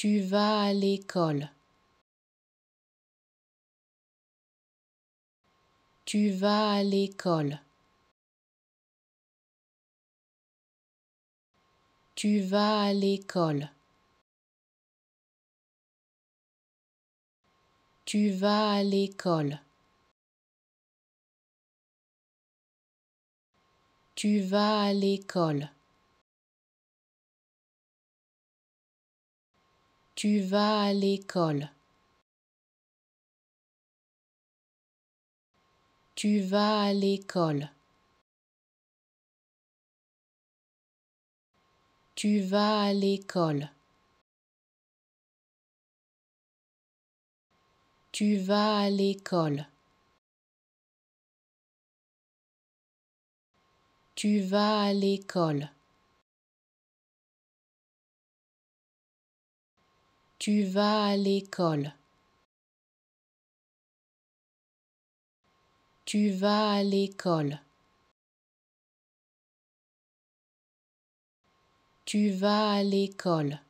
Tu vas à l'école. Tu vas à l'école. Tu vas à l'école. Tu vas à l'école. Tu vas à l'école. Tu vas à l'école. Tu vas à l'école. Tu vas à l'école. Tu vas à l'école. Tu vas à l'école. Tu vas à l'école. Tu vas à l'école. Tu vas à l'école.